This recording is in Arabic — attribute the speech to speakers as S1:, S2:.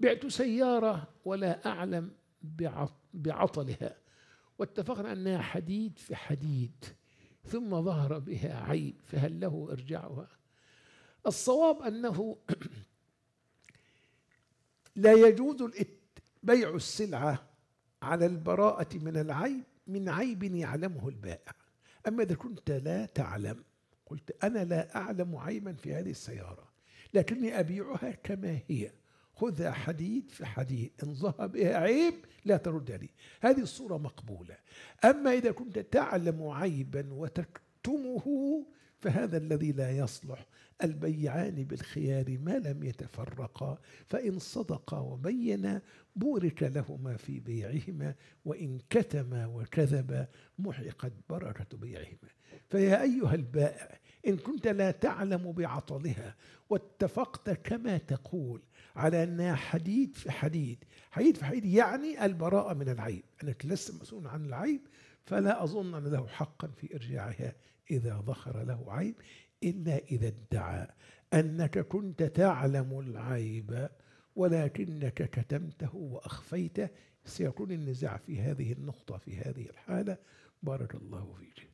S1: بعت سيارة ولا أعلم بعطلها واتفقنا أنها حديد في حديد ثم ظهر بها عيب فهل له إرجاعها الصواب أنه لا يجوز بيع السلعة على البراءة من العيب من عيب يعلمه البائع أما إذا كنت لا تعلم قلت أنا لا أعلم عيبا في هذه السيارة لكني أبيعها كما هي خذها حديد في حديد إن ظهر بها عيب لا ترد عليه هذه الصورة مقبولة أما إذا كنت تعلم عيبا وتكتمه فهذا الذي لا يصلح البيعان بالخيار ما لم يتفرقا فإن صدقا وبينا بورك لهما في بيعهما وإن كتما وكذبا محقت بركة بيعهما فيا أيها البائع إن كنت لا تعلم بعطلها واتفقت كما تقول على أنها حديد في حديد حديد في حديد يعني البراءة من العيب أنا لست مسؤول عن العيب فلا أظن أن له حقا في إرجاعها إذا ظهر له عيب إلا إذا ادعى أنك كنت تعلم العيب ولكنك كتمته وأخفيته سيكون النزاع في هذه النقطة في هذه الحالة بارك الله فيك